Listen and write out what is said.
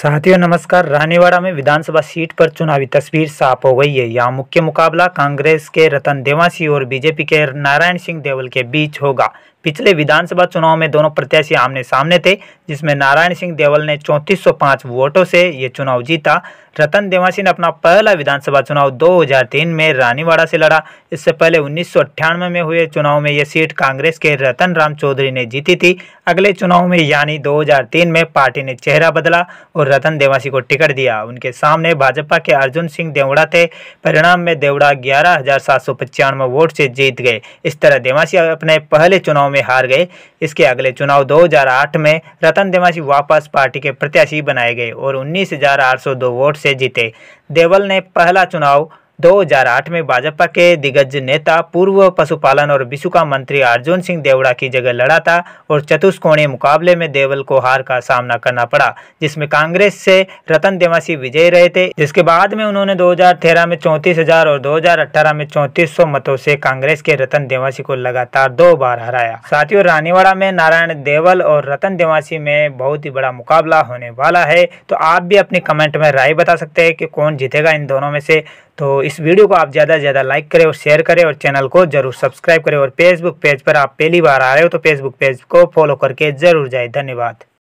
साथियों नमस्कार रानीवाड़ा में विधानसभा सीट पर चुनावी तस्वीर साफ हो गई है यहाँ मुख्य मुकाबला कांग्रेस के रतन देवासी और बीजेपी के नारायण सिंह देवल के बीच होगा पिछले विधानसभा चुनाव में दोनों प्रत्याशी आमने सामने थे जिसमें नारायण सिंह देवल ने 3405 वोटों से ये चुनाव जीता रतन देवासी ने अपना पहला विधानसभा चुनाव 2003 में रानीवाड़ा से लड़ा इससे पहले उन्नीस में हुए चुनाव में यह सीट कांग्रेस के रतन राम चौधरी ने जीती थी अगले चुनाव में यानी 2003 में पार्टी ने चेहरा बदला और रतन देवासी को टिकट दिया उनके सामने भाजपा के अर्जुन सिंह देवड़ा थे परिणाम में देवड़ा ग्यारह वोट से जीत गए इस तरह देवासी अपने पहले चुनाव में में हार गए इसके अगले चुनाव 2008 में रतन देवासी वापस पार्टी के प्रत्याशी बनाए गए और उन्नीस वोट से जीते देवल ने पहला चुनाव 2008 में भाजपा के दिग्गज नेता पूर्व पशुपालन और विश्व का मंत्री अर्जुन सिंह देवड़ा की जगह लड़ा था और चतुष्कोणीय मुकाबले में देवल को हार का सामना करना पड़ा जिसमें कांग्रेस से रतन देवासी विजयी रहे थे जिसके बाद में उन्होंने 2013 में चौंतीस हजार और 2018 में चौतीस सौ मतों से कांग्रेस के रतन देवासी को लगातार दो बार हराया साथियों रानीवाड़ा में नारायण देवल और रतन देवासी में बहुत ही बड़ा मुकाबला होने वाला है तो आप भी अपने कमेंट में राय बता सकते हैं कि कौन जीतेगा इन दोनों में से तो इस वीडियो को आप ज़्यादा से ज़्यादा लाइक करें और शेयर करें और चैनल को जरूर सब्सक्राइब करें और फेसबुक पेज पर आप पहली बार आ रहे हो तो फेसबुक पेज को फॉलो करके ज़रूर जाए धन्यवाद